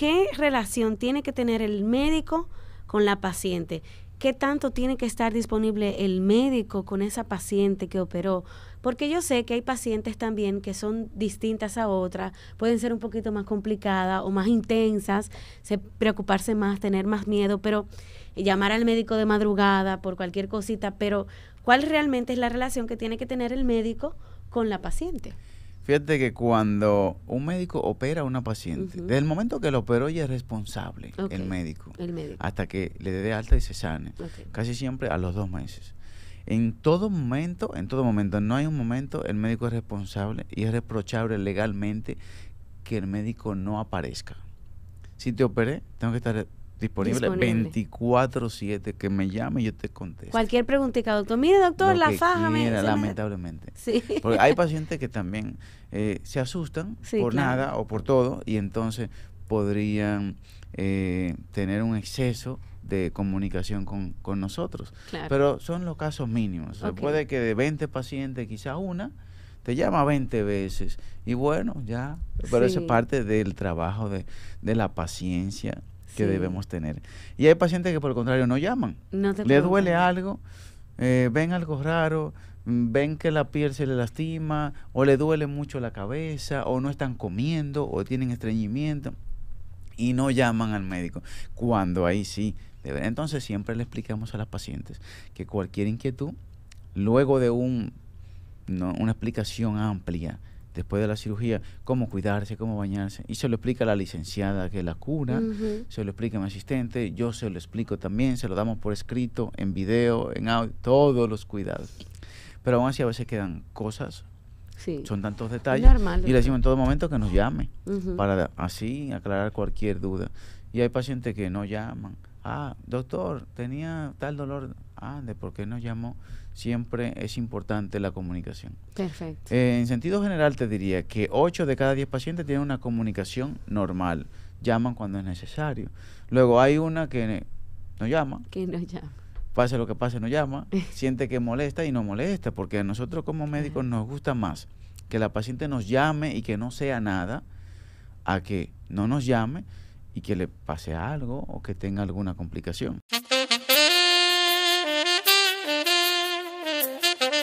¿Qué relación tiene que tener el médico con la paciente? ¿Qué tanto tiene que estar disponible el médico con esa paciente que operó? Porque yo sé que hay pacientes también que son distintas a otras, pueden ser un poquito más complicadas o más intensas, se, preocuparse más, tener más miedo, pero llamar al médico de madrugada por cualquier cosita, pero ¿cuál realmente es la relación que tiene que tener el médico con la paciente? Fíjate que cuando un médico opera a una paciente, desde el momento que lo operó ya es responsable el, médico, hasta que le dé alta y se sane, casi siempre a los dos meses. En todo momento, en todo momento, no hay un momento, el médico es responsable y es reprochable legalmente que el médico no aparezca. Si te operé, tengo que estar disponible, 24/7, que me llame y yo te contesto. Cualquier preguntita, doctor. Mire, doctor, la que faja lamentablemente. Sí. Porque hay pacientes que también eh, se asustan por nada o por todo y entonces podrían eh, tener un exceso de comunicación con, con nosotros. Pero son los casos mínimos. puede que de 20 pacientes, quizás una, te llama 20 veces. Y bueno, ya, pero eso es parte del trabajo de, de la paciencia, que debemos tener. Y hay pacientes que por el contrario no llaman. Le duele algo, eh, ven algo raro, mm, ven que la piel se le lastima, o le duele mucho la cabeza, o no están comiendo, o tienen estreñimiento, y no llaman al médico. Cuando ahí sí, entonces siempre le explicamos a las pacientes que cualquier inquietud, luego de un, una explicación amplia, después de la cirugía, cómo cuidarse, cómo bañarse. Y se lo explica la licenciada que la cura, se lo explica a mi asistente, yo se lo explico también, se lo damos por escrito, en video, en audio, todos los cuidados. Pero aún así a veces quedan cosas. Son tantos detalles. y le decimos en todo momento que nos llame para así aclarar cualquier duda. Y hay pacientes que no llaman. Ah, doctor, tenía tal dolor Ah, de por qué nos llamó, siempre es importante la comunicación. Perfecto. Eh, en sentido general te diría que 8 de cada 10 pacientes tienen una comunicación normal, llaman cuando es necesario. Luego hay una que no llama. Que no llama. Pase lo que pase, no llama, siente que molesta y no molesta, porque a nosotros como médicos nos gusta más que la paciente nos llame y que no sea nada, a que no nos llame y que le pase algo o que tenga alguna complicación.